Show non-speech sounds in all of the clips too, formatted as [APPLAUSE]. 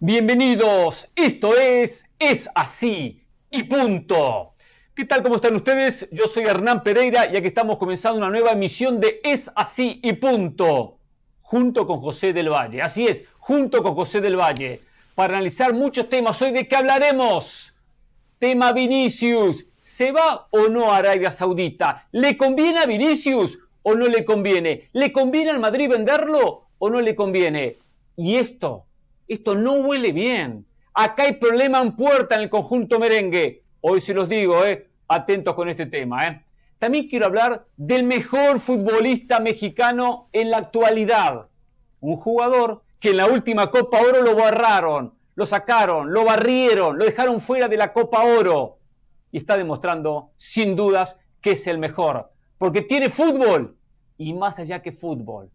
Bienvenidos, esto es Es así y punto. ¿Qué tal? ¿Cómo están ustedes? Yo soy Hernán Pereira y aquí estamos comenzando una nueva emisión de Es así y punto, junto con José del Valle. Así es, junto con José del Valle, para analizar muchos temas. Hoy de qué hablaremos? Tema Vinicius. ¿Se va o no a Arabia Saudita? ¿Le conviene a Vinicius o no le conviene? ¿Le conviene al Madrid venderlo o no le conviene? Y esto esto no huele bien. Acá hay problema en puerta en el conjunto merengue. Hoy se los digo, eh, atentos con este tema. Eh. También quiero hablar del mejor futbolista mexicano en la actualidad. Un jugador que en la última Copa Oro lo borraron, lo sacaron, lo barrieron, lo dejaron fuera de la Copa Oro. Y está demostrando, sin dudas, que es el mejor. Porque tiene fútbol. Y más allá que fútbol.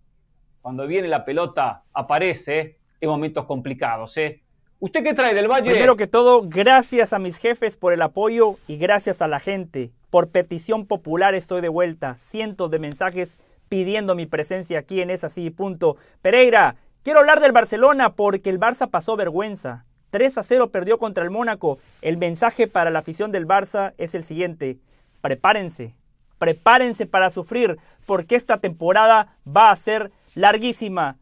Cuando viene la pelota, aparece en momentos complicados. ¿eh? ¿Usted qué trae del Valle? Primero que todo, gracias a mis jefes por el apoyo y gracias a la gente. Por petición popular estoy de vuelta. Cientos de mensajes pidiendo mi presencia aquí en Es Así Punto. Pereira, quiero hablar del Barcelona porque el Barça pasó vergüenza. 3 a 0 perdió contra el Mónaco. El mensaje para la afición del Barça es el siguiente. Prepárense, prepárense para sufrir porque esta temporada va a ser larguísima.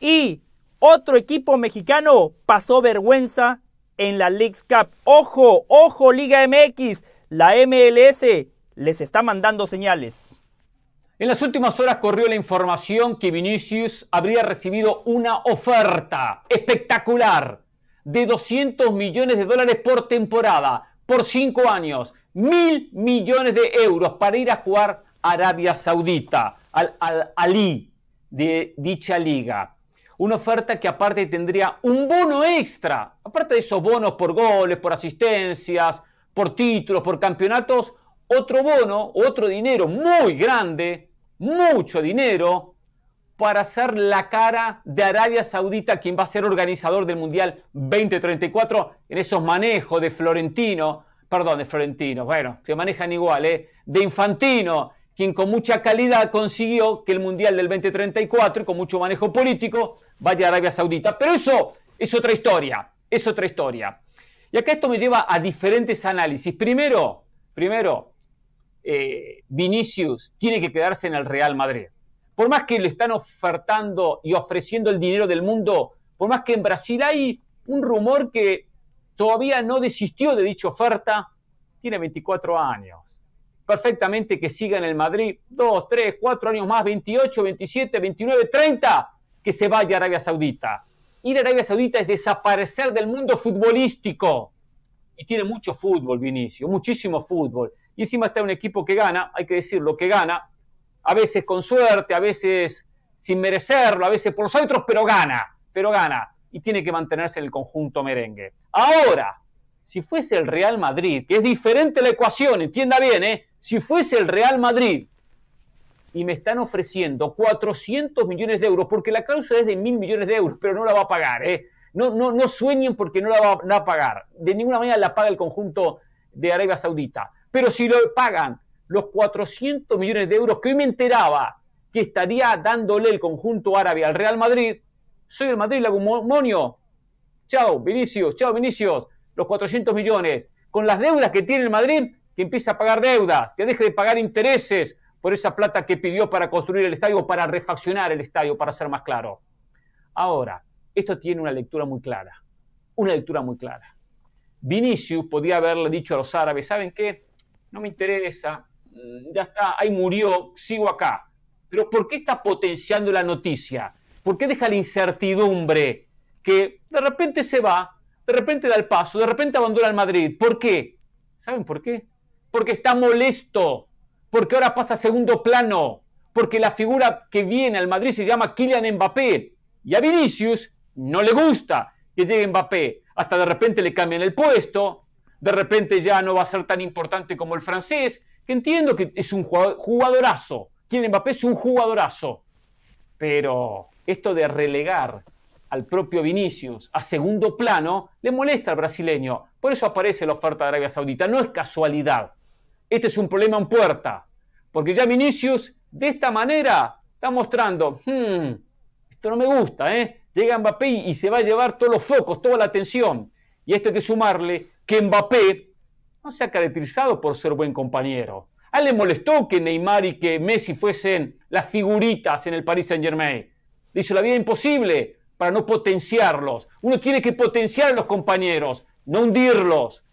Y otro equipo mexicano pasó vergüenza en la League Cup. Ojo, ojo Liga MX, la MLS les está mandando señales. En las últimas horas corrió la información que Vinicius habría recibido una oferta espectacular de 200 millones de dólares por temporada, por cinco años, mil millones de euros para ir a jugar a Arabia Saudita, al, al Ali de dicha liga. Una oferta que aparte tendría un bono extra, aparte de esos bonos por goles, por asistencias, por títulos, por campeonatos, otro bono, otro dinero muy grande, mucho dinero, para hacer la cara de Arabia Saudita, quien va a ser organizador del Mundial 2034, en esos manejos de Florentino, perdón, de Florentino, bueno, se manejan igual, eh, de Infantino quien con mucha calidad consiguió que el Mundial del 2034, con mucho manejo político, vaya a Arabia Saudita. Pero eso es otra historia, es otra historia. Y acá esto me lleva a diferentes análisis. Primero, primero eh, Vinicius tiene que quedarse en el Real Madrid. Por más que le están ofertando y ofreciendo el dinero del mundo, por más que en Brasil hay un rumor que todavía no desistió de dicha oferta, tiene 24 años perfectamente que siga en el Madrid dos, tres, cuatro años más, 28, 27, 29, 30, que se vaya a Arabia Saudita. Ir a Arabia Saudita es desaparecer del mundo futbolístico. Y tiene mucho fútbol, Vinicio, muchísimo fútbol. Y encima está un equipo que gana, hay que decirlo, que gana, a veces con suerte, a veces sin merecerlo, a veces por los otros, pero gana, pero gana. Y tiene que mantenerse en el conjunto merengue. Ahora, si fuese el Real Madrid, que es diferente la ecuación, entienda bien, ¿eh? si fuese el Real Madrid y me están ofreciendo 400 millones de euros, porque la cláusula es de mil millones de euros, pero no la va a pagar, ¿eh? no, no, no sueñen porque no la va a pagar, de ninguna manera la paga el conjunto de Arabia Saudita, pero si lo pagan los 400 millones de euros que hoy me enteraba que estaría dándole el conjunto árabe al Real Madrid, soy el Madrid lagumonio, Chao, Vinicius, chao, Vinicius los 400 millones, con las deudas que tiene el Madrid, que empiece a pagar deudas, que deje de pagar intereses por esa plata que pidió para construir el estadio, para refaccionar el estadio, para ser más claro. Ahora, esto tiene una lectura muy clara, una lectura muy clara. Vinicius podía haberle dicho a los árabes, ¿saben qué? No me interesa, mm, ya está, ahí murió, sigo acá. Pero ¿por qué está potenciando la noticia? ¿Por qué deja la incertidumbre que de repente se va de repente da el paso, de repente abandona el Madrid. ¿Por qué? ¿Saben por qué? Porque está molesto, porque ahora pasa a segundo plano, porque la figura que viene al Madrid se llama Kylian Mbappé y a Vinicius no le gusta que llegue Mbappé. Hasta de repente le cambian el puesto, de repente ya no va a ser tan importante como el francés, que entiendo que es un jugadorazo. Kylian Mbappé es un jugadorazo. Pero esto de relegar al propio Vinicius a segundo plano, le molesta al brasileño. Por eso aparece la oferta de Arabia Saudita. No es casualidad. Este es un problema en puerta. Porque ya Vinicius, de esta manera, está mostrando, hmm, esto no me gusta, ¿eh? Llega Mbappé y se va a llevar todos los focos, toda la atención. Y esto hay que sumarle que Mbappé no se ha caracterizado por ser buen compañero. A él le molestó que Neymar y que Messi fuesen las figuritas en el Paris Saint-Germain. Le hizo la vida imposible para no potenciarlos. Uno tiene que potenciar a los compañeros, no hundirlos.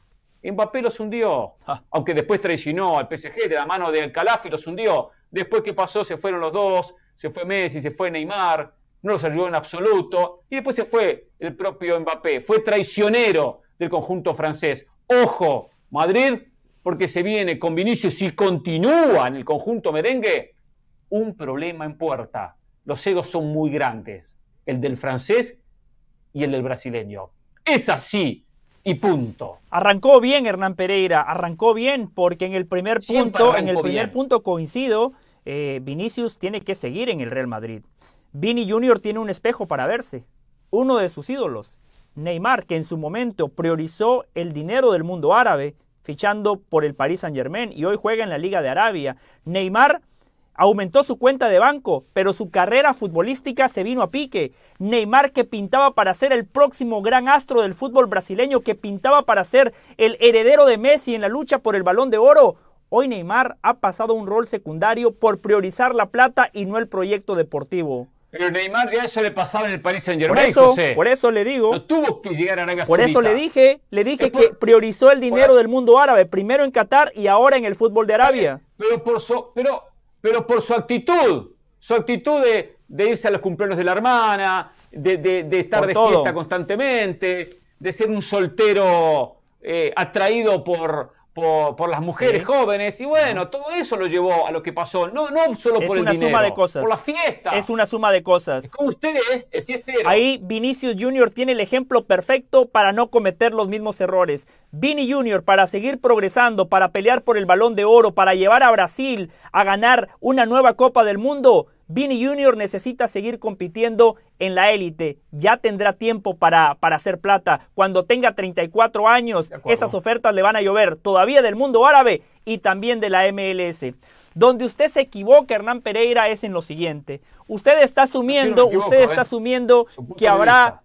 Mbappé los hundió, ah. aunque después traicionó al PSG de la mano de Alcalá los hundió. Después que pasó, se fueron los dos, se fue Messi, se fue Neymar, no los ayudó en absoluto. Y después se fue el propio Mbappé, fue traicionero del conjunto francés. Ojo, Madrid, porque se viene con Vinicius, si continúa en el conjunto merengue, un problema en puerta. Los egos son muy grandes el del francés y el del brasileño. Es así y punto. Arrancó bien Hernán Pereira, arrancó bien porque en el primer punto, en el primer punto coincido, eh, Vinicius tiene que seguir en el Real Madrid. Vini Jr. tiene un espejo para verse, uno de sus ídolos, Neymar, que en su momento priorizó el dinero del mundo árabe, fichando por el Paris Saint Germain y hoy juega en la Liga de Arabia. Neymar Aumentó su cuenta de banco, pero su carrera futbolística se vino a pique. Neymar que pintaba para ser el próximo gran astro del fútbol brasileño, que pintaba para ser el heredero de Messi en la lucha por el balón de oro. Hoy Neymar ha pasado un rol secundario por priorizar la plata y no el proyecto deportivo. Pero Neymar ya eso le pasaba en el Paris Saint Germain. Por eso, José. Por eso le digo. tuvo que llegar a Por eso le dije, le dije que priorizó el dinero del mundo árabe, primero en Qatar y ahora en el fútbol de Arabia. Pero por eso pero pero por su actitud, su actitud de, irse a los cumpleaños de la hermana, de, estar de fiesta constantemente, de ser un soltero eh, atraído por por, las mujeres jóvenes y bueno, todo eso lo llevó a lo que pasó, no, no solo por el dinero. Es una suma de cosas. Por la fiesta. Es una suma de cosas. ustedes, es Ahí Vinicius Jr. tiene el ejemplo perfecto para no cometer los mismos errores. Vini Junior para seguir progresando, para pelear por el balón de oro, para llevar a Brasil a ganar una nueva Copa del Mundo, Vini Junior necesita seguir compitiendo en la élite. Ya tendrá tiempo para, para hacer plata. Cuando tenga 34 años, esas ofertas le van a llover todavía del mundo árabe y también de la MLS. Donde usted se equivoca, Hernán Pereira, es en lo siguiente. Usted está asumiendo, usted ¿eh? está asumiendo que habrá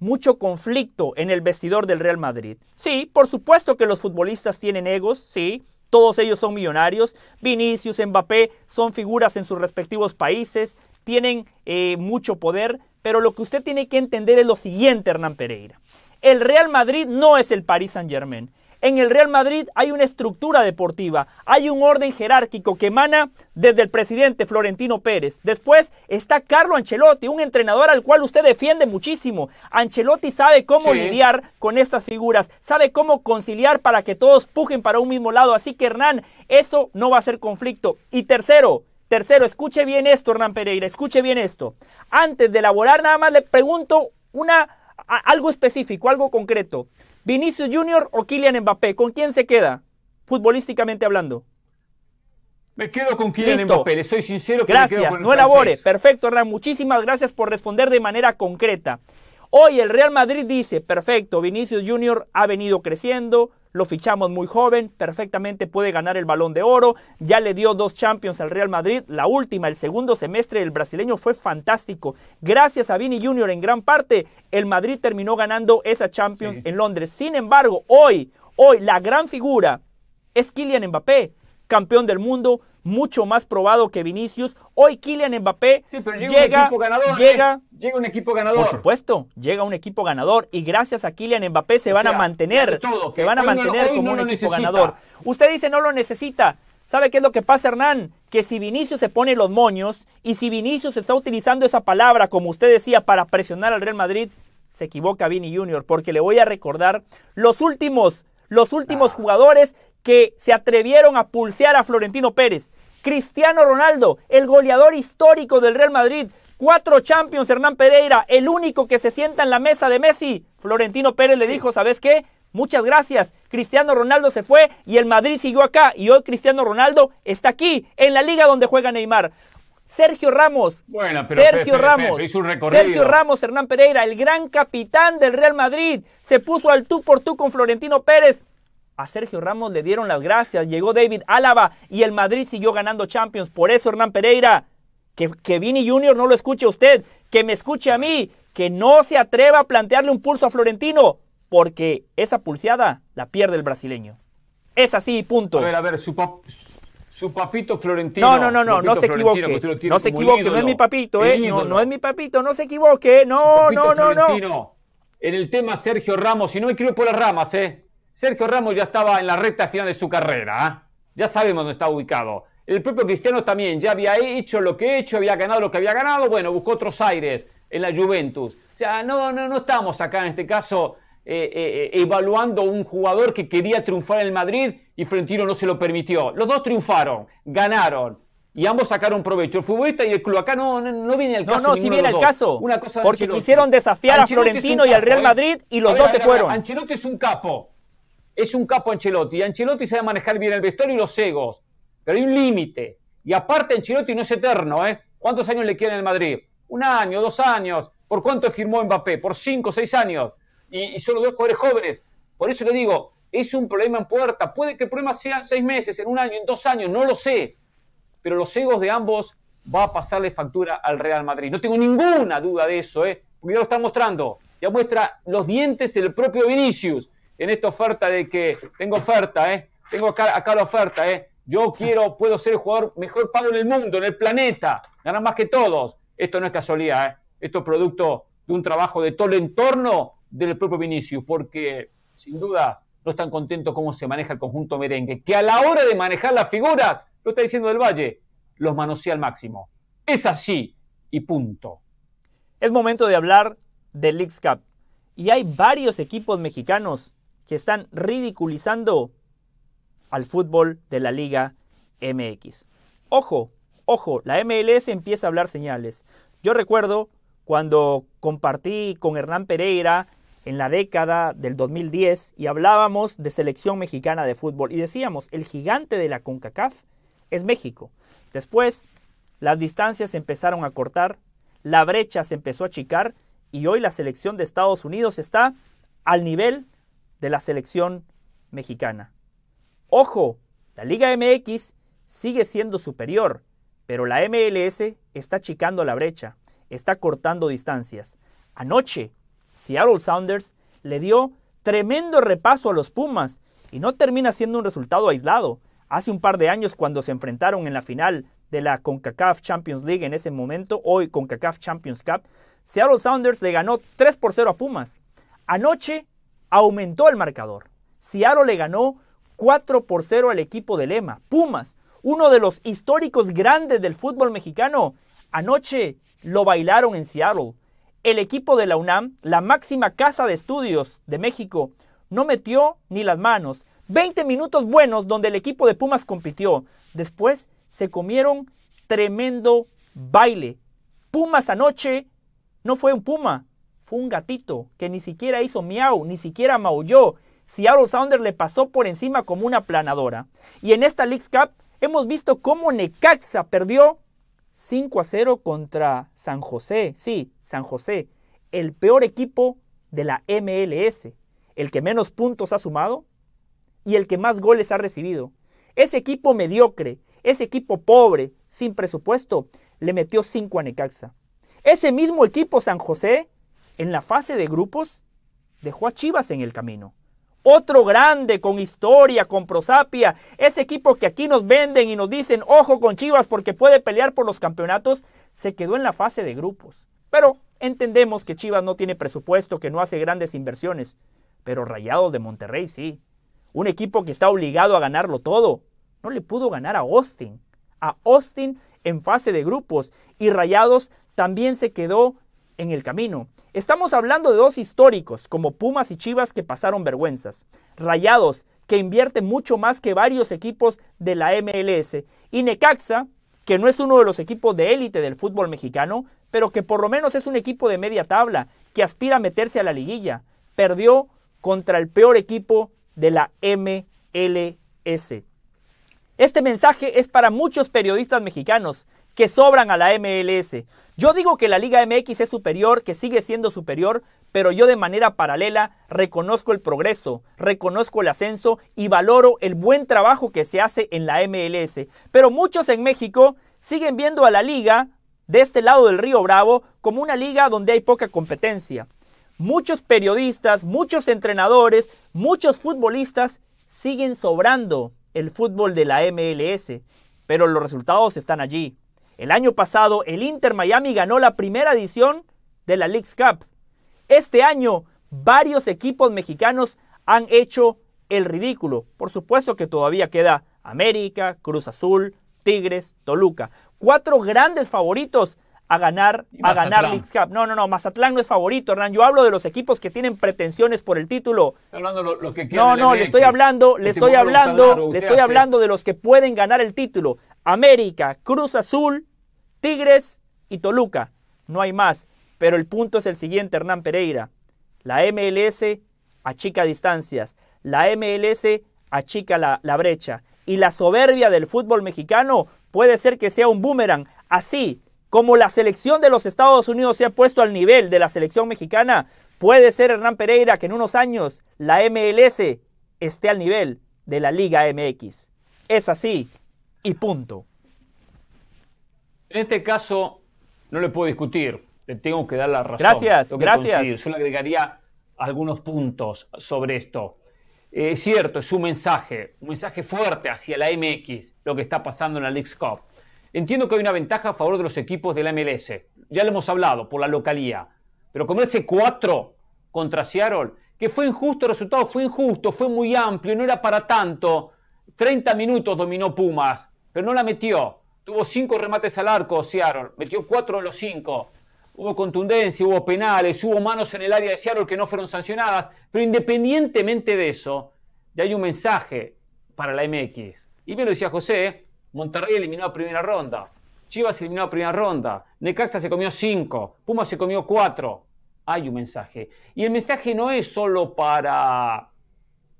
mucho conflicto en el vestidor del Real Madrid. Sí, por supuesto que los futbolistas tienen egos, sí, todos ellos son millonarios. Vinicius, Mbappé son figuras en sus respectivos países, tienen eh, mucho poder, pero lo que usted tiene que entender es lo siguiente, Hernán Pereira. El Real Madrid no es el Paris Saint Germain. En el Real Madrid hay una estructura deportiva, hay un orden jerárquico que emana desde el presidente Florentino Pérez. Después está Carlo Ancelotti, un entrenador al cual usted defiende muchísimo. Ancelotti sabe cómo lidiar con estas figuras, sabe cómo conciliar para que todos pujen para un mismo lado. Así que Hernán, eso no va a ser conflicto. Y tercero, tercero, escuche bien esto, Hernán Pereira, escuche bien esto. Antes de elaborar nada más le pregunto una, algo específico, algo concreto. ¿Vinicius Junior o Kylian Mbappé? ¿Con quién se queda? Futbolísticamente hablando. Me quedo con Kylian Mbappé, le soy sincero. Que gracias, me quedo no elabore. Perfecto, Hernán. Muchísimas gracias por responder de manera concreta. Hoy el Real Madrid dice, perfecto, Vinicius Junior ha venido creciendo, lo fichamos muy joven, perfectamente puede ganar el balón de oro, ya le dio dos champions al Real Madrid, la última, el segundo semestre del brasileño fue fantástico. Gracias a Vini Junior en gran parte, el Madrid terminó ganando esa champions en Londres. Sin embargo, hoy, hoy la gran figura es Kylian Mbappé campeón del mundo, mucho más probado que Vinicius. Hoy Kylian Mbappé llega, llega, un equipo ganador, ¿eh? llega, un equipo ganador. Por supuesto, llega un equipo ganador y gracias a Kylian Mbappé se van a mantener, se van a mantener como un equipo ganador. Usted dice no lo necesita. ¿Sabe qué es lo que pasa, Hernán? Que si Vinicius se pone los moños y si Vinicius está utilizando esa palabra, como usted decía, para presionar al Real Madrid, se equivoca Vini Junior, porque le voy a recordar los últimos, los últimos ah. jugadores que se atrevieron a pulsear a Florentino Pérez. Cristiano Ronaldo, el goleador histórico del Real Madrid, cuatro Champions, Hernán Pereira, el único que se sienta en la mesa de Messi. Florentino Pérez le dijo, ¿sabes qué? Muchas gracias. Cristiano Ronaldo se fue y el Madrid siguió acá. Y hoy Cristiano Ronaldo está aquí, en la liga donde juega Neymar. Sergio Ramos. Bueno, pero Sergio Ramos. Sergio Ramos, Hernán Pereira, el gran capitán del Real Madrid, se puso al tú por tú con Florentino Pérez a Sergio Ramos le dieron las gracias. Llegó David Álava y el Madrid siguió ganando Champions. Por eso, Hernán Pereira, que, Vini Junior no lo escuche a usted, que me escuche a mí, que no se atreva a plantearle un pulso a Florentino, porque esa pulseada la pierde el brasileño. Es así, punto. A ver, a ver, su, papito Florentino. No, no, no, no, no se equivoque. No se equivoque, no es mi papito, ¿eh? No, es mi papito, no se equivoque, ¿eh? no, no, no, no. En el tema Sergio Ramos, si no me quiero por las ramas, ¿eh? Sergio Ramos ya estaba en la recta final de su carrera. ¿ah? Ya sabemos dónde está ubicado. El propio Cristiano también ya había hecho lo que he hecho, había ganado lo que había ganado. Bueno, buscó otros aires en la Juventus. O sea, no, no, no estamos acá en este caso eh, eh, eh, evaluando un jugador que quería triunfar en el Madrid y Florentino no se lo permitió. Los dos triunfaron, ganaron y ambos sacaron provecho. El futbolista y el club acá no, no, viene al caso. No, no, si viene al caso. porque quisieron desafiar a Florentino y al Real Madrid y los dos se fueron. Ancelotti es un capo es un capo Ancelotti. Y Ancelotti sabe manejar bien el vestuario y los egos. Pero hay un límite. Y aparte, Ancelotti no es eterno, ¿eh? ¿Cuántos años le quieren en Madrid? Un año, dos años. ¿Por cuánto firmó Mbappé? Por cinco, seis años. Y, solo dos jugadores jóvenes. Por eso le digo, es un problema en puerta. Puede que el problema sea seis meses, en un año, en dos años, no lo sé. Pero los egos de ambos va a pasarle factura al Real Madrid. No tengo ninguna duda de eso, ¿eh? porque ya lo están mostrando. Ya muestra los dientes del propio Vinicius en esta oferta de que tengo oferta, ¿eh? tengo acá, la oferta, ¿eh? yo quiero, puedo ser el jugador mejor pago en el mundo, en el planeta, ganar más que todos. Esto no es casualidad, ¿eh? esto es producto de un trabajo de todo el entorno del propio Vinicius, porque sin dudas no están contentos cómo se maneja el conjunto merengue, que a la hora de manejar las figuras, lo está diciendo del Valle, los manosea al máximo. Es así y punto. Es momento de hablar del League Cup. Y hay varios equipos mexicanos que están ridiculizando al fútbol de la Liga MX. Ojo, ojo, la MLS empieza a hablar señales. Yo recuerdo cuando compartí con Hernán Pereira en la década del 2010 y hablábamos de selección mexicana de fútbol y decíamos, el gigante de la CONCACAF es México. Después, las distancias se empezaron a cortar, la brecha se empezó a achicar y hoy la selección de Estados Unidos está al nivel la selección mexicana. Ojo, la Liga MX sigue siendo superior, pero la MLS está achicando la brecha, está cortando distancias. Anoche, Seattle Sounders le dio tremendo repaso a los Pumas y no termina siendo un resultado aislado. Hace un par de años cuando se enfrentaron en la final de la CONCACAF Champions League en ese momento, hoy CONCACAF Champions Cup, Seattle Sounders le ganó 3 por 0 a Pumas. Anoche aumentó el marcador. Seattle le ganó 4 por 0 al equipo de Lema. Pumas, uno de los históricos grandes del fútbol mexicano, anoche lo bailaron en Seattle. El equipo de la UNAM, la máxima casa de estudios de México, no metió ni las manos. 20 minutos buenos donde el equipo de Pumas compitió. Después se comieron tremendo baile. Pumas anoche no fue un Puma, fue un gatito que ni siquiera hizo miau, ni siquiera maulló. Seattle Sounders le pasó por encima como una planadora. Y en esta League Cup hemos visto cómo Necaxa perdió 5 a 0 contra San José. Sí, San José, el peor equipo de la MLS, el que menos puntos ha sumado y el que más goles ha recibido. Ese equipo mediocre, ese equipo pobre, sin presupuesto, le metió 5 a Necaxa. Ese mismo equipo San José en la fase de grupos dejó a Chivas en el camino. Otro grande con historia, con prosapia, ese equipo que aquí nos venden y nos dicen, ojo con Chivas porque puede pelear por los campeonatos, se quedó en la fase de grupos. Pero entendemos que Chivas no tiene presupuesto, que no hace grandes inversiones, pero Rayados de Monterrey sí. Un equipo que está obligado a ganarlo todo. No le pudo ganar a Austin. A Austin en fase de grupos. Y Rayados también se quedó en el camino. Estamos hablando de dos históricos, como Pumas y Chivas, que pasaron vergüenzas. Rayados, que invierte mucho más que varios equipos de la MLS. Y Necaxa, que no es uno de los equipos de élite del fútbol mexicano, pero que por lo menos es un equipo de media tabla, que aspira a meterse a la liguilla. Perdió contra el peor equipo de la MLS. Este mensaje es para muchos periodistas mexicanos, que sobran a la MLS. Yo digo que la Liga MX es superior, que sigue siendo superior, pero yo de manera paralela reconozco el progreso, reconozco el ascenso y valoro el buen trabajo que se hace en la MLS. Pero muchos en México siguen viendo a la liga de este lado del río Bravo como una liga donde hay poca competencia. Muchos periodistas, muchos entrenadores, muchos futbolistas siguen sobrando el fútbol de la MLS, pero los resultados están allí. El año pasado el Inter Miami ganó la primera edición de la League's Cup. Este año varios equipos mexicanos han hecho el ridículo. Por supuesto que todavía queda América, Cruz Azul, Tigres, Toluca. Cuatro grandes favoritos a ganar, a ganar League's Cup. No, no, no, Mazatlán no es favorito, Hernán. Yo hablo de los equipos que tienen pretensiones por el título. hablando lo, que no, no, le estoy hablando, le estoy hablando, le estoy hablando de los que pueden ganar el título. América, Cruz Azul, Tigres y Toluca. No hay más. Pero el punto es el siguiente, Hernán Pereira. La MLS achica distancias. La MLS achica la, brecha. Y la soberbia del fútbol mexicano puede ser que sea un boomerang. Así como la selección de los Estados Unidos se ha puesto al nivel de la selección mexicana, puede ser Hernán Pereira que en unos años la MLS esté al nivel de la Liga MX. Es así y punto. En este caso, no le puedo discutir. Le tengo que dar la razón. Gracias, gracias. Yo le agregaría algunos puntos sobre esto. Eh, es cierto, es un mensaje, un mensaje fuerte hacia la MX, lo que está pasando en la League Cup. Entiendo que hay una ventaja a favor de los equipos de la MLS. Ya lo hemos hablado, por la localía. Pero ese cuatro contra Seattle, que fue injusto, el resultado fue injusto, fue muy amplio, no era para tanto. 30 minutos dominó Pumas, pero no la metió. Tuvo cinco remates al arco, Seattle. Metió cuatro de los cinco. Hubo contundencia, hubo penales, hubo manos en el área de Seattle que no fueron sancionadas. Pero independientemente de eso, ya hay un mensaje para la MX. Y bien lo decía José, Monterrey eliminó a primera ronda. Chivas eliminó a primera ronda. Necaxa se comió cinco. Pumas se comió cuatro. Hay un mensaje. Y el mensaje no es solo para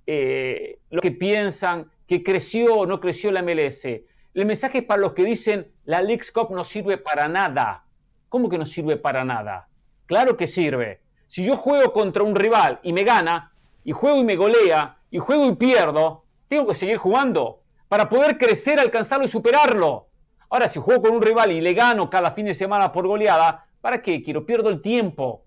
eh, los que piensan que creció o no creció la MLS. El mensaje es para los que dicen la League Cup no sirve para nada. ¿Cómo que no sirve para nada? Claro que sirve. Si yo juego contra un rival y me gana, y juego y me golea, y juego y pierdo, tengo que seguir jugando para poder crecer, alcanzarlo y superarlo. Ahora, si juego con un rival y le gano cada fin de semana por goleada, ¿para qué quiero? Pierdo el tiempo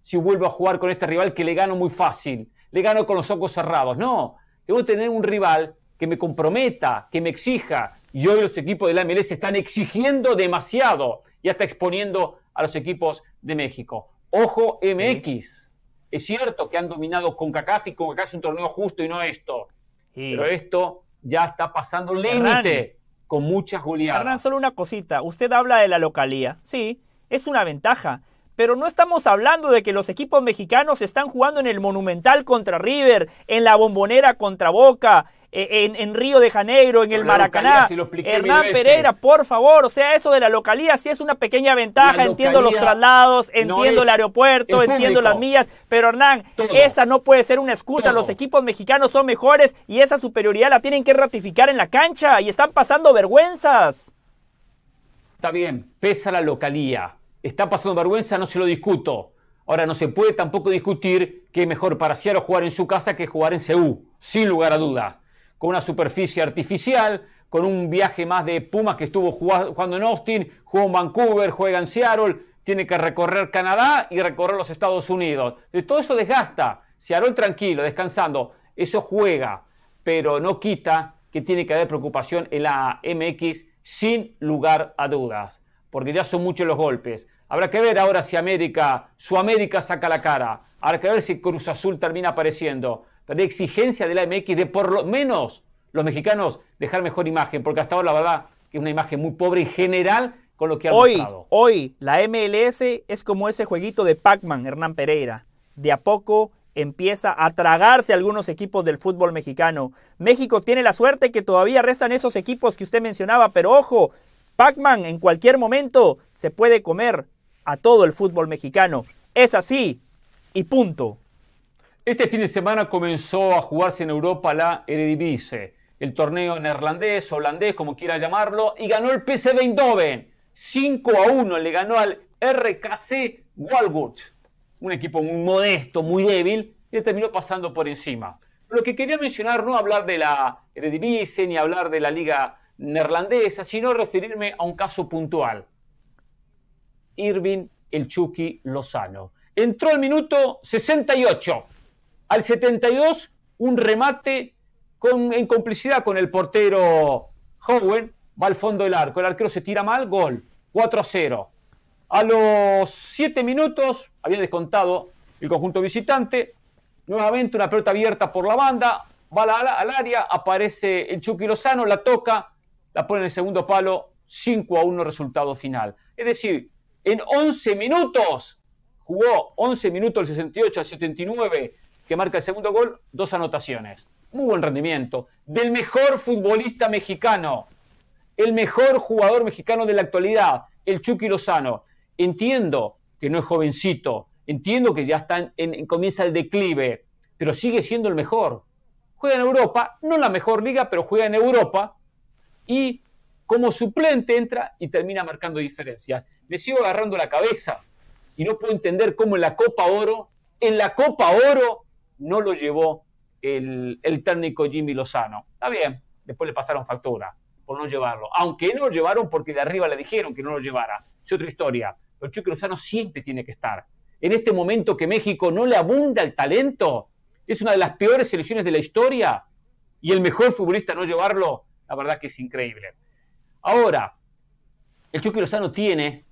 si vuelvo a jugar con este rival que le gano muy fácil, le gano con los ojos cerrados. No, tengo que tener un rival que me comprometa, que me exija. Y hoy los equipos de la MLS están exigiendo demasiado y hasta exponiendo a los equipos de México. Ojo MX. Es cierto que han dominado con CACAF y con es un torneo justo y no esto. Pero esto ya está pasando límite con mucha goleadas. Hernán, solo una cosita. Usted habla de la localía. Sí, es una ventaja. Pero no estamos hablando de que los equipos mexicanos están jugando en el Monumental contra River, en la Bombonera contra Boca, eh, en, Río de Janeiro, en el Maracaná. Hernán Pereira, por favor, o sea, eso de la localía sí es una pequeña ventaja, entiendo los traslados, entiendo el aeropuerto, entiendo las millas, pero Hernán, esa no puede ser una excusa, los equipos mexicanos son mejores y esa superioridad la tienen que ratificar en la cancha y están pasando vergüenzas. Está bien, pesa la localía, está pasando vergüenza, no se lo discuto. Ahora, no se puede tampoco discutir que es mejor para Seattle jugar en su casa que jugar en Seúl, sin lugar a dudas con una superficie artificial, con un viaje más de Pumas que estuvo jugando en Austin, jugó en Vancouver, juega en Seattle, tiene que recorrer Canadá y recorrer los Estados Unidos. Entonces, todo eso desgasta. Seattle tranquilo, descansando, eso juega, pero no quita que tiene que haber preocupación en la MX sin lugar a dudas, porque ya son muchos los golpes. Habrá que ver ahora si América, su América saca la cara. Habrá que ver si Cruz Azul termina apareciendo. La exigencia de la MX de por lo menos los mexicanos dejar mejor imagen, porque hasta ahora la verdad que es una imagen muy pobre en general con lo que ha hoy, Hoy la MLS es como ese jueguito de Pac-Man, Hernán Pereira. De a poco empieza a tragarse algunos equipos del fútbol mexicano. México tiene la suerte que todavía restan esos equipos que usted mencionaba, pero ojo, Pac-Man en cualquier momento se puede comer a todo el fútbol mexicano. Es así y punto. Este fin de semana comenzó a jugarse en Europa la Eredivisie, el torneo neerlandés, o holandés, como quiera llamarlo, y ganó el PSV Eindhoven. 5 a 1 le ganó al RKC Walwood, un equipo muy modesto, muy débil, y terminó pasando por encima. Lo que quería mencionar, no hablar de la Eredivisie ni hablar de la liga neerlandesa, sino referirme a un caso puntual. Irving el Chucky Lozano. Entró el minuto 68 al 72, un remate en complicidad con el portero Howen, va al fondo del arco. El arquero se tira mal, gol. 4 a 0. A los 7 minutos, había descontado el conjunto visitante. Nuevamente una pelota abierta por la banda, va al, área, aparece el Chucky Lozano, la toca, la pone en el segundo palo, 5 a 1 resultado final. Es decir, en 11 minutos, jugó 11 minutos el 68 al 79, que marca el segundo gol, dos anotaciones. Muy buen rendimiento. Del mejor futbolista mexicano, el mejor jugador mexicano de la actualidad, el Chucky Lozano. Entiendo que no es jovencito, entiendo que ya está en, comienza el declive, pero sigue siendo el mejor. Juega en Europa, no la mejor liga, pero juega en Europa y como suplente entra y termina marcando diferencias. Me sigo agarrando la cabeza y no puedo entender cómo en la Copa Oro, en la Copa Oro no lo llevó el, técnico Jimmy Lozano. Está bien, después le pasaron factura por no llevarlo. Aunque no lo llevaron porque de arriba le dijeron que no lo llevara. Es otra historia. El Chucky Lozano siempre tiene que estar. En este momento que México no le abunda el talento, es una de las peores selecciones de la historia y el mejor futbolista no llevarlo, la verdad que es increíble. Ahora, el Chucky Lozano tiene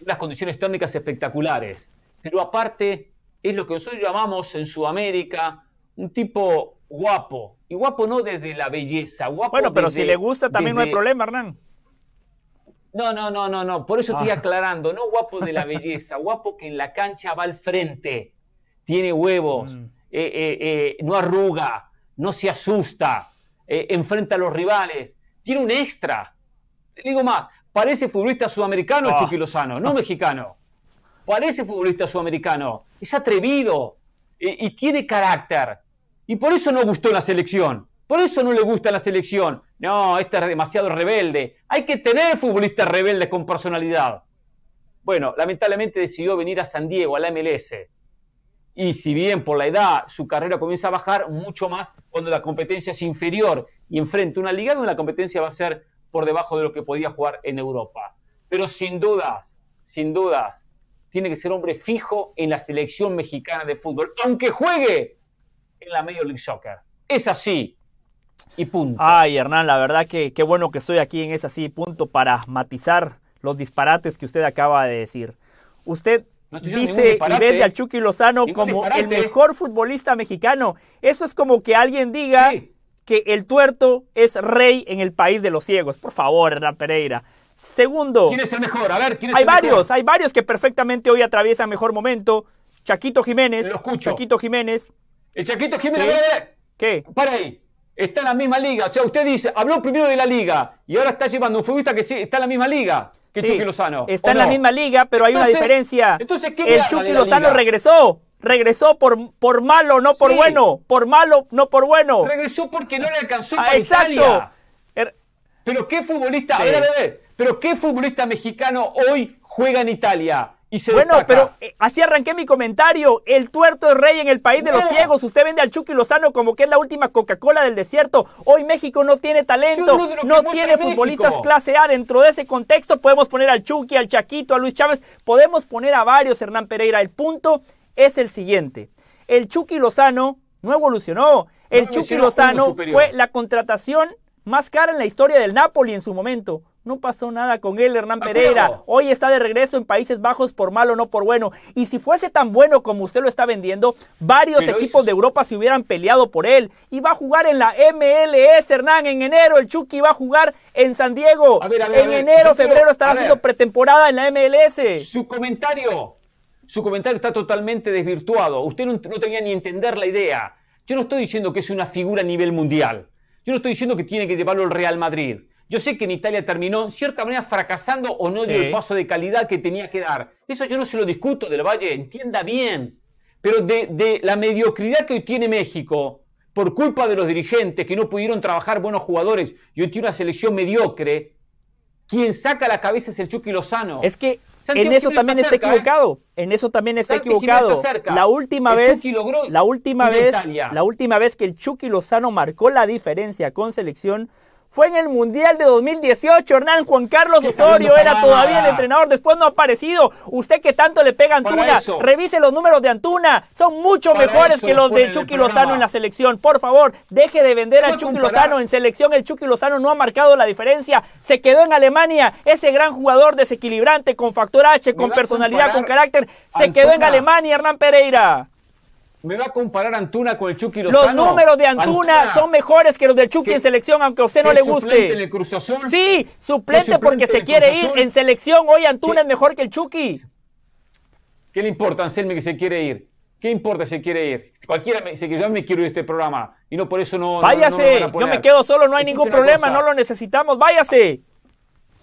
unas condiciones técnicas espectaculares, pero aparte es lo que nosotros llamamos en Sudamérica un tipo guapo. Y guapo no desde la belleza, guapo Bueno, pero si le gusta también no hay problema, Hernán. No, no, no, no, no. Por eso estoy ah. aclarando, no guapo de la [LAUGHS] belleza, guapo que en la cancha va al frente, tiene huevos, mm. eh, eh, eh, no arruga, no se asusta, enfrenta a los rivales, tiene un extra. Digo más, parece futbolista sudamericano ah. o no ah. mexicano parece futbolista sudamericano, es atrevido y, tiene carácter. Y por eso no gustó la selección. Por eso no le gusta la selección. No, este es demasiado rebelde. Hay que tener futbolistas rebeldes con personalidad. Bueno, lamentablemente decidió venir a San Diego, a la MLS. Y si bien por la edad su carrera comienza a bajar, mucho más cuando la competencia es inferior y a una liga donde la competencia va a ser por debajo de lo que podía jugar en Europa. Pero sin dudas, sin dudas, tiene que ser hombre fijo en la selección mexicana de fútbol, aunque juegue en la Major League Soccer. Es así. Y punto. Ay, Hernán, la verdad que qué bueno que estoy aquí en Es así, punto, para matizar los disparates que usted acaba de decir. Usted dice y vende al Chucky Lozano como el mejor futbolista mexicano. Eso es como que alguien diga que el tuerto es rey en el país de los ciegos. Por favor, Hernán Pereira. Segundo. ¿Quién es el mejor? A ver, ¿quién es Hay el varios, mejor? hay varios que perfectamente hoy atraviesan mejor momento. Chaquito Jiménez. Lo escucho. Chaquito Jiménez. El Chaquito Jiménez, ¿Qué? Para ahí. Está en la misma liga. O sea, usted dice, habló primero de la liga y ahora está llevando un futbolista que sí, está en la misma liga que Chucky Lozano. Está en la misma liga, pero hay una diferencia. Entonces, ¿qué El Chucky Lozano regresó regresó por, por malo, no por bueno. Por malo, no por bueno. Regresó porque no le alcanzó ah, para Exacto. Italia. Er- exacto Pero qué futbolista. A ver, a ver, a ver. Pero ¿qué futbolista mexicano hoy juega en Italia? Y se bueno, pero eh, así arranqué mi comentario. El tuerto es rey en el país de los ciegos. Usted vende al Chucky Lozano como que es la última Coca-Cola del desierto. Hoy México no tiene talento, no tiene futbolistas clase A. Dentro de ese contexto podemos poner al Chucky, al Chaquito, a Luis Chávez. Podemos poner a varios, Hernán Pereira. El punto es el siguiente. El Chucky Lozano no evolucionó. El Chucky Lozano fue la contratación más cara en la historia del Napoli en su momento. No pasó nada con él, Hernán Pereira. Hoy está de regreso en Países Bajos por malo, no por bueno. Y si fuese tan bueno como usted lo está vendiendo, varios equipos de Europa se hubieran peleado por él. Y va a jugar en la MLS, Hernán, en enero. El Chucky va a jugar en San Diego. en enero, febrero estará haciendo pretemporada en la MLS. Su comentario, su comentario está totalmente desvirtuado. Usted no, no tenía ni entender la idea. Yo no estoy diciendo que es una figura a nivel mundial. Yo no estoy diciendo que tiene que llevarlo el Real Madrid. Yo sé que en Italia terminó, en cierta manera, fracasando o no dio el paso de calidad que tenía que dar. Eso yo no se lo discuto del Valle, entienda bien. Pero de, la mediocridad que hoy tiene México, por culpa de los dirigentes que no pudieron trabajar buenos jugadores y hoy tiene una selección mediocre, quien saca la cabeza es el Chucky Lozano. Es que en eso también está, ¿eh? equivocado. En eso también está equivocado. la última vez, la última vez, la última vez que el Chucky Lozano marcó la diferencia con selección fue en el Mundial de 2018, Hernán. Juan Carlos Osorio era todavía el entrenador. Después no ha aparecido. Usted que tanto le pega a Antuna, revise los números de Antuna. Son mucho mejores que los de Chucky Lozano en la selección. Por favor, deje de vender al Chucky Lozano. En selección el Chucky Lozano no ha marcado la diferencia. Se quedó en Alemania. Ese gran jugador desequilibrante, con factor H, con personalidad, con carácter. Se quedó en Alemania, Hernán Pereira me va a comparar Antuna con el Chucky Lozano. Los números de Antuna, son mejores que los del Chucky en selección, aunque a usted no le guste. Suplente en el sí, suplente, porque se quiere ir. En selección hoy Antuna es mejor que el Chucky. ¿Qué le importa a que se quiere ir? ¿Qué importa si quiere ir? Cualquiera me dice que yo me quiero ir de este programa y no por eso no. Váyase, yo me quedo solo, no hay ningún problema, no lo necesitamos, váyase.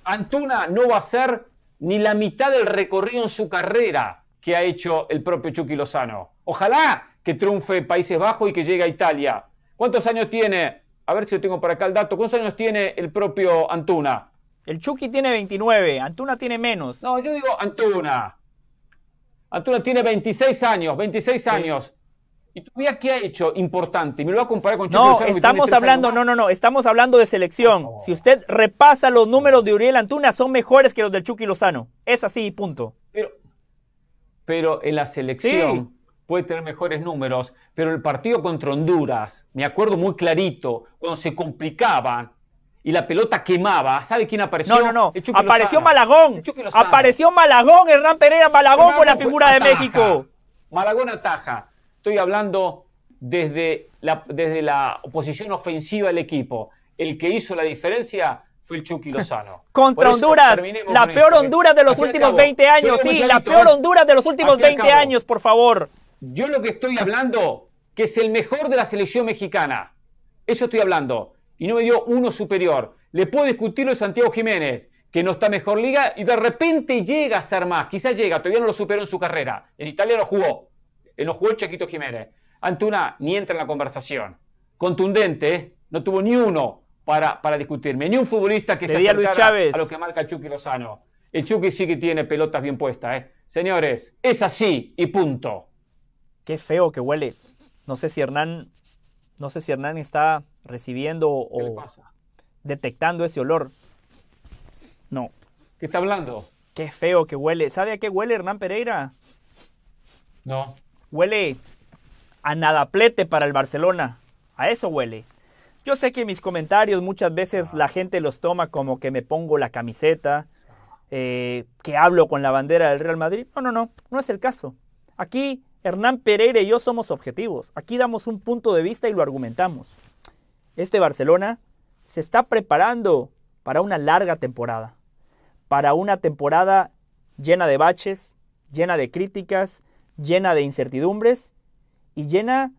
Antuna no va a ser ni la mitad del recorrido en su carrera que ha hecho el propio Chucky Lozano. Ojalá que triunfe Países Bajos y que llegue a Italia. ¿Cuántos años tiene? A ver si lo tengo para acá el dato. ¿Cuántos años tiene el propio Antuna? El Chucky tiene 29, Antuna tiene menos. No, yo digo Antuna. Antuna tiene 26 años, 26 años. ¿Y todavía qué ha hecho importante? Me lo va a comparar con Chucky No, estamos hablando, no, no, no, estamos hablando de selección. Si usted repasa los números de Uriel Antuna, son mejores que los del Chucky Lozano. Es así, punto. Pero, pero en la selección puede tener mejores números, pero el partido contra Honduras, me acuerdo muy clarito, cuando se complicaban y la pelota quemaba, ¿sabe quién apareció? No, no, no, apareció Malagón, apareció Malagón, Hernán Pereira Malagón con la figura de México. Malagón ataja, estoy hablando desde la, desde la oposición ofensiva del equipo. El que hizo la diferencia fue el Chucky Lozano. [LAUGHS] Contra Honduras, la ¿eh? peor Honduras de los últimos 20 años, sí, la peor Honduras de los últimos 20 años, por favor. Yo lo que estoy hablando, que es el mejor de la selección mexicana. Eso estoy hablando. Y no me dio uno superior. Le puedo discutirlo a Santiago Jiménez, que no está mejor liga, y de repente llega a ser más. Quizás llega, todavía no lo superó en su carrera. En Italia lo jugó. Lo eh, jugó el Chaquito Jiménez. Antuna ni entra en la conversación. Contundente, ¿eh? no tuvo ni uno para, discutirme. Ni un futbolista que se acercara a, lo que marca Chucky Lozano. El Chucky sí que tiene pelotas bien puestas. ¿eh? Señores, es así y punto qué feo que huele. No sé si Hernán, no sé si Hernán está recibiendo o detectando ese olor. No. ¿Qué está hablando? Qué feo que huele. ¿Sabe a qué huele Hernán Pereira? No. Huele a nadaplete para el Barcelona. A eso huele. Yo sé que mis comentarios muchas veces la ah. gente los toma como que me pongo la camiseta, eh, que hablo con la bandera del Real Madrid. No, no, no, no es el caso. Aquí Hernán Pereira y yo somos objetivos. Aquí damos un punto de vista y lo argumentamos. Este Barcelona se está preparando para una larga temporada, para una temporada llena de baches, llena de críticas, llena de incertidumbres y llena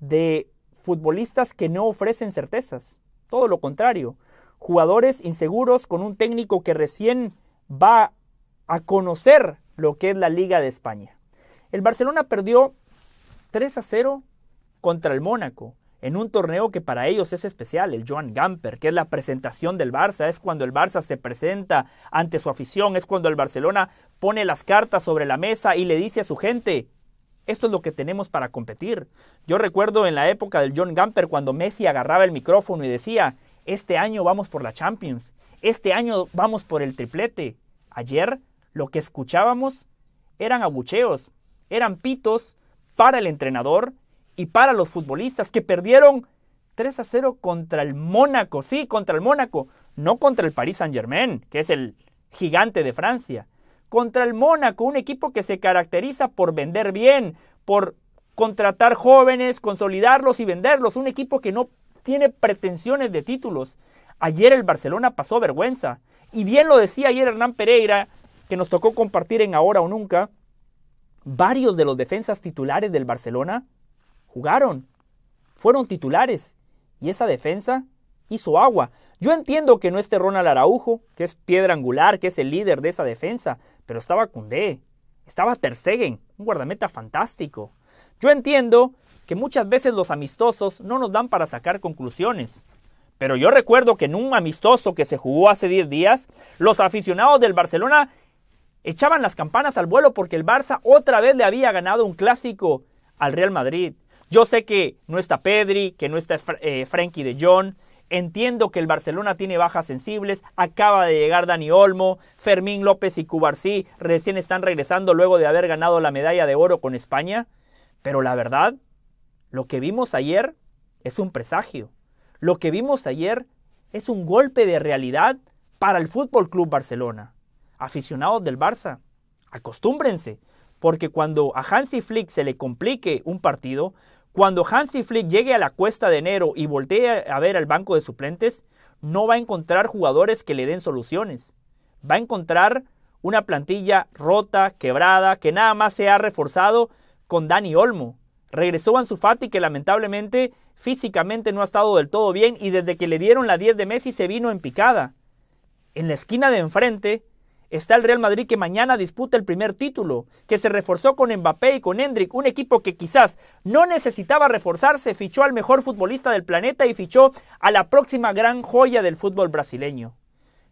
de futbolistas que no ofrecen certezas. Todo lo contrario, jugadores inseguros con un técnico que recién va a conocer lo que es la Liga de España. El Barcelona perdió 3 a 0 contra el Mónaco en un torneo que para ellos es especial, el Joan Gamper, que es la presentación del Barça, es cuando el Barça se presenta ante su afición, es cuando el Barcelona pone las cartas sobre la mesa y le dice a su gente, esto es lo que tenemos para competir. Yo recuerdo en la época del John Gamper cuando Messi agarraba el micrófono y decía, este año vamos por la Champions, este año vamos por el triplete. Ayer lo que escuchábamos eran abucheos, eran pitos para el entrenador y para los futbolistas que perdieron 3 a 0 contra el Mónaco, sí, contra el Mónaco, no contra el Paris Saint-Germain, que es el gigante de Francia, contra el Mónaco, un equipo que se caracteriza por vender bien, por contratar jóvenes, consolidarlos y venderlos, un equipo que no tiene pretensiones de títulos. Ayer el Barcelona pasó vergüenza, y bien lo decía ayer Hernán Pereira, que nos tocó compartir en Ahora o Nunca, Varios de los defensas titulares del Barcelona jugaron, fueron titulares y esa defensa hizo agua. Yo entiendo que no esté Ronald Araujo, que es piedra angular, que es el líder de esa defensa, pero estaba Cundé, estaba Ter un guardameta fantástico. Yo entiendo que muchas veces los amistosos no nos dan para sacar conclusiones. Pero yo recuerdo que en un amistoso que se jugó hace 10 días, los aficionados del Barcelona echaban las campanas al vuelo porque el Barça otra vez le había ganado un clásico al Real Madrid. Yo sé que no está Pedri, que no está eh, Frankie de Jong. Entiendo que el Barcelona tiene bajas sensibles. Acaba de llegar Dani Olmo, Fermín López y Cubarsí recién están regresando luego de haber ganado la medalla de oro con España. Pero la verdad, lo que vimos ayer es un presagio. Lo que vimos ayer es un golpe de realidad para el Fútbol Club Barcelona aficionados del Barça, acostúmbrense, porque cuando a Hansi Flick se le complique un partido, cuando Hansi Flick llegue a la cuesta de enero y voltee a ver al banco de suplentes, no va a encontrar jugadores que le den soluciones. Va a encontrar una plantilla rota, quebrada, que nada más se ha reforzado con Dani Olmo. Regresó Ansu Fati que lamentablemente físicamente no ha estado del todo bien y desde que le dieron la 10 de Messi se vino en picada. En la esquina de enfrente está el Real Madrid que mañana disputa el primer título, que se reforzó con Mbappé y con Hendrik, un equipo que quizás no necesitaba reforzarse, fichó al mejor futbolista del planeta y fichó a la próxima gran joya del fútbol brasileño.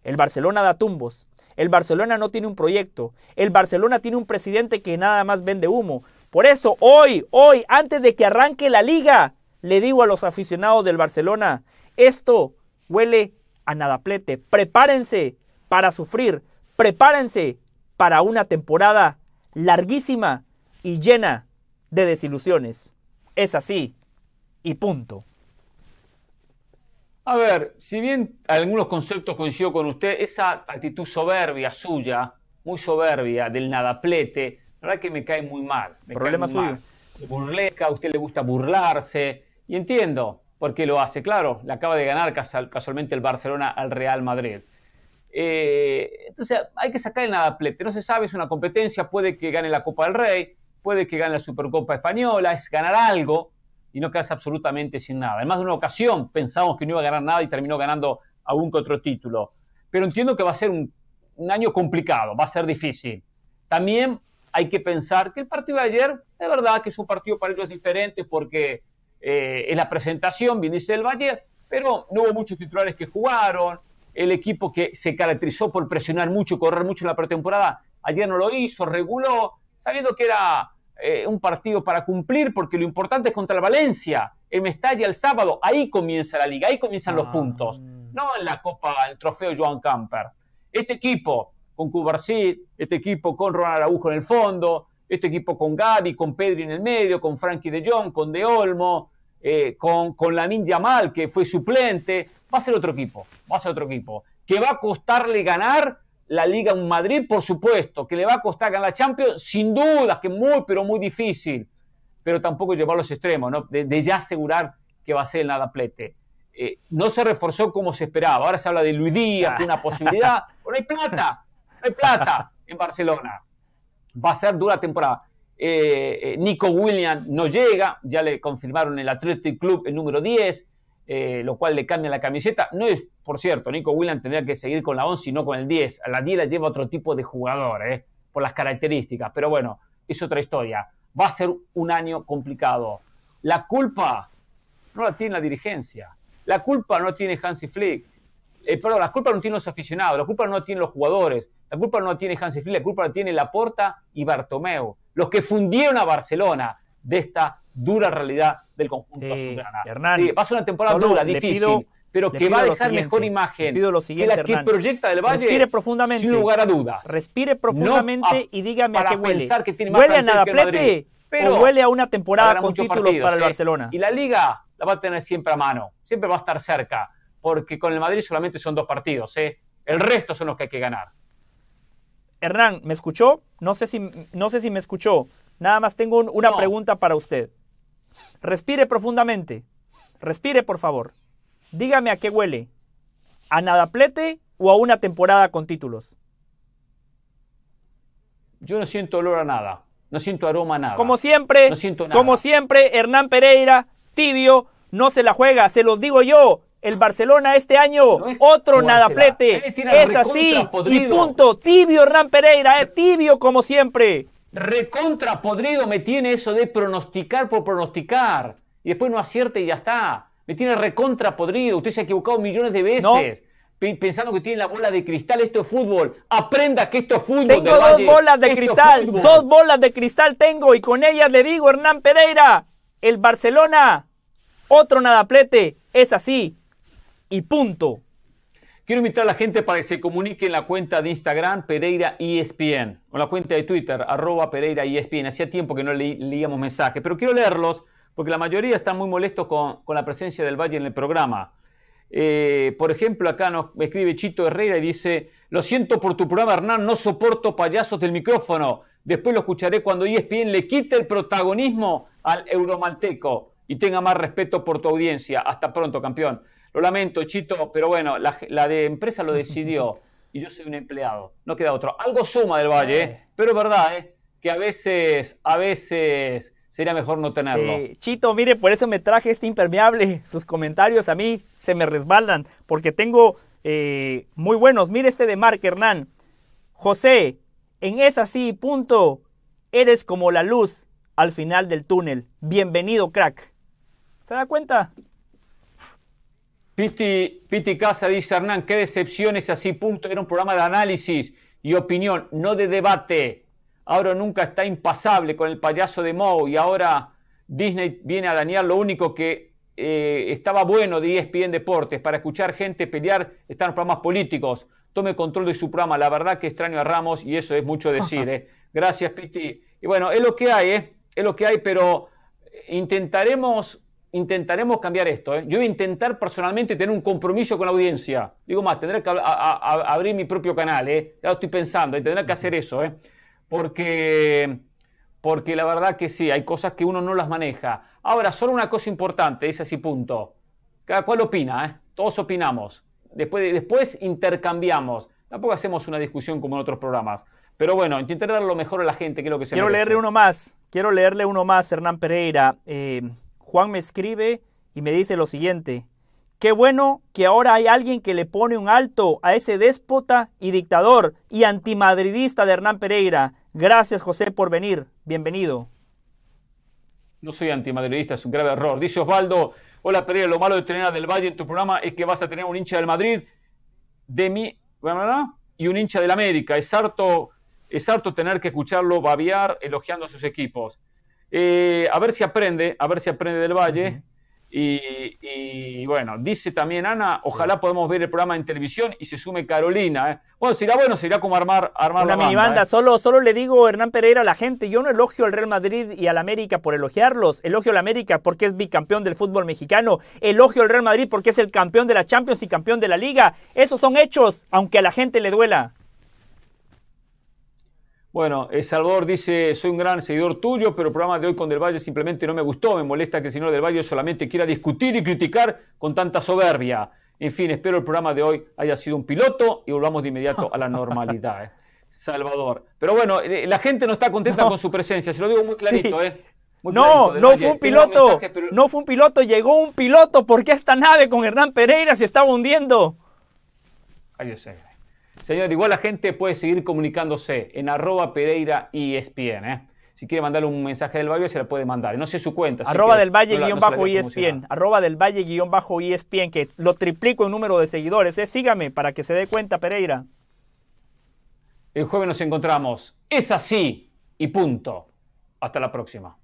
El Barcelona da tumbos. El Barcelona no tiene un proyecto. El Barcelona tiene un presidente que nada más vende humo. Por eso hoy, hoy, antes de que arranque la liga, le digo a los aficionados del Barcelona, esto huele a nadaplete. Prepárense para sufrir, prepárense para una temporada larguísima y llena de desilusiones. Es así y punto. A ver, si bien algunos conceptos coincido con usted, esa actitud soberbia suya, muy soberbia, del nadaplete, la verdad que me cae muy mal. Me Problema cae Burleca, a usted le gusta burlarse, y entiendo por qué lo hace. Claro, le acaba de ganar casualmente el Barcelona al Real Madrid. Eh, entonces hay que sacar el nadaplete. No se sabe, es una competencia, puede que gane la Copa del Rey, puede que gane la Supercopa Española, es ganar algo y no quedarse absolutamente sin nada. Además, de una ocasión pensamos que no iba a ganar nada y terminó ganando algún que otro título. Pero entiendo que va a ser un, año complicado, va a ser difícil. También hay que pensar que el partido de ayer, es verdad que es un partido para ellos diferente porque en eh, la presentación, bien del el Valle, pero no hubo muchos titulares que jugaron, el equipo que se caracterizó por presionar mucho, correr mucho en la pretemporada, ayer no lo hizo, reguló, sabiendo que era eh, un partido para cumplir, porque lo importante es contra el Valencia, en Mestalla el sábado, ahí comienza la liga, ahí comienzan los ah. puntos, no en la Copa, el trofeo Joan Camper. Este equipo con Cubarsí, este equipo con Ronald Araujo en el fondo, este equipo con Gaby, con Pedri en el medio, con Frankie de Jong, con De Olmo, eh, con, con Lamin Yamal, que fue suplente, va a ser otro equipo, va a ser otro equipo. Que va a costarle ganar la Liga en Madrid, por supuesto, que le va a costar ganar la Champions, sin duda, que muy, pero muy difícil, pero tampoco llevar los extremos, ¿no? de, ya asegurar que va a ser el nadaplete. Eh, no se reforzó como se esperaba, ahora se habla de Luis Díaz, una [LAUGHS] posibilidad, pero hay plata, hay plata en Barcelona. Va a ser dura temporada. Eh, eh Nico Williams no llega, ya le confirmaron el Athletic Club el número 10, eh, lo cual le cambia la camiseta. No es, por cierto, Nico Williams tendría que seguir con la 11 no con el 10. A la 10 la lleva otro tipo de jugador, eh, por las características, pero bueno, es otra historia. Va a ser un año complicado. La culpa no la tiene la dirigencia, la culpa no tiene Hansi Flick, eh, perdón, la culpa no tiene los aficionados, la culpa no la tiene los jugadores, la culpa no tiene Hansi Flick, la culpa la tiene Laporta y Bartomeu, los que fundieron a Barcelona de esta dura realidad del conjunto azulgrana. Hernán, sí, va a ser una temporada dura, difícil. pero que va a dejar mejor imagen pido lo siguiente, que que proyecta del Valle, respire profundamente, sin lugar a dudas. Respire profundamente y dígame a qué huele. ¿Huele a nada plete pero huele a una temporada con títulos para el ¿eh? Barcelona? Y la Liga la va a tener siempre a mano, siempre va a estar cerca, porque con el Madrid solamente son dos partidos, ¿eh? el resto son los que hay que ganar. Hernán, ¿me escuchó? No sé si, no sé si me escuchó. Nada más tengo una pregunta para usted. Respire profundamente. Respire, por favor. Dígame a qué huele. ¿A nadaplete o a una temporada con títulos? Yo no siento olor a nada. No siento aroma a nada. Como siempre, como siempre, Hernán Pereira, tibio, no se la juega, se los digo yo. El Barcelona este año, otro nadaplete. Es así. Y punto. Tibio Hernán Pereira, eh, tibio como siempre recontra podrido me tiene eso de pronosticar por pronosticar y después no acierte y ya está. Me tiene recontra podrido. Usted se ha equivocado millones de veces. Pensando que tiene la bola de cristal, esto es fútbol. Aprenda que esto es fútbol. Tengo dos bolas de cristal, dos bolas de cristal tengo y con ellas le digo Hernán Pereira, el Barcelona, otro nadaplete, es así y punto. Quiero invitar a la gente para que se comunique en la cuenta de Instagram Pereira ESPN o la cuenta de Twitter arroba Pereira ESPN. Hacía tiempo que no leíamos mensajes, pero quiero leerlos porque la mayoría están muy molestos con, la presencia del Valle en el programa. Eh, por ejemplo, acá nos escribe Chito Herrera y dice, lo siento por tu programa Hernán, no soporto payasos del micrófono. Después lo escucharé cuando ESPN le quite el protagonismo al euromalteco y tenga más respeto por tu audiencia. Hasta pronto, campeón. Lo lamento, Chito, pero bueno, la, de empresa lo decidió [LAUGHS] y yo soy un empleado. No queda otro. Algo suma del Valle, ¿eh? Eh. pero es verdad, ¿eh? que a veces, a veces sería mejor no tenerlo. Eh, Chito, mire, por eso me traje este impermeable. Sus comentarios a mí se me resbalan, porque tengo muy buenos. Mire este de Mark Hernán. José, en esa sí, punto. Eres como la luz al final del túnel. Bienvenido, crack. ¿Se da cuenta? Piti, Casa dice Hernán, qué decepciones así, punto. Era un programa de análisis y opinión, no de debate. Ahora nunca está impasable con el payaso de Moe y ahora Disney viene a dañar lo único que eh, estaba bueno de ESPN Deportes para escuchar gente pelear, están los programas políticos. Tome control de su programa. La verdad que extraño a Ramos y eso es mucho [LAUGHS] decir. Eh. Gracias, Piti. Y bueno, es lo que hay, eh, es lo que hay, pero intentaremos intentaremos cambiar esto. ¿eh? Yo voy a intentar personalmente tener un compromiso con la audiencia. Digo más, tendré que abrir mi propio canal. ¿eh? Ya lo estoy pensando y ¿eh? tendré que hacer eso. ¿eh? Porque, porque la verdad que sí, hay cosas que uno no las maneja. Ahora, solo una cosa importante, dice así punto. Cada cual opina, todos opinamos. Después, después intercambiamos. Tampoco hacemos una discusión como en otros programas. Pero bueno, intentar dar lo mejor a la gente, que es lo que se Quiero leerle uno más. Quiero leerle uno más, Hernán Pereira. Eh Juan me escribe y me dice lo siguiente, qué bueno que ahora hay alguien que le pone un alto a ese déspota y dictador y antimadridista de Hernán Pereira. Gracias José por venir, bienvenido. No soy antimadridista, es un grave error. Dice Osvaldo, hola Pereira, lo malo de tener a Del Valle en tu programa es que vas a tener un hincha del Madrid, de mí, y un hincha del América. Es harto, es harto tener que escucharlo babiar elogiando a sus equipos. Eh, a ver si aprende, a ver si aprende del Valle. Y, bueno, dice también Ana, ojalá podamos ver el programa en televisión y se sume Carolina. ¿eh? Bueno, será bueno, será como armar, armar la mini banda. ¿eh? Solo, solo le digo, Hernán Pereira, a la gente, yo no elogio al Real Madrid y al América por elogiarlos. Elogio al América porque es bicampeón del fútbol mexicano. Elogio al Real Madrid porque es el campeón de la Champions y campeón de la Liga. Esos son hechos, aunque a la gente le duela. Bueno, Salvador dice, soy un gran seguidor tuyo, pero el programa de hoy con Del Valle simplemente no me gustó. Me molesta que el señor Del Valle solamente quiera discutir y criticar con tanta soberbia. En fin, espero el programa de hoy haya sido un piloto y volvamos de inmediato a la normalidad. ¿eh? Salvador. Pero bueno, eh, la gente no está contenta con su presencia, se lo digo muy clarito, ¿eh? no, no fue un piloto, no fue un piloto, llegó un piloto. ¿Por qué esta nave con Hernán Pereira se estaba hundiendo? Ahí sé. Señor, igual la gente puede seguir comunicándose en arroba Pereira y e ¿eh? Si quiere mandarle un mensaje del Valle, se la puede mandar. No sé su cuenta. E arroba del Valle guión bajo ESPN. Arroba del Valle guión bajo ESPN, que lo triplico en número de seguidores. ¿eh? Sígame para que se dé cuenta, Pereira. El jueves nos encontramos. Es así y punto. Hasta la próxima.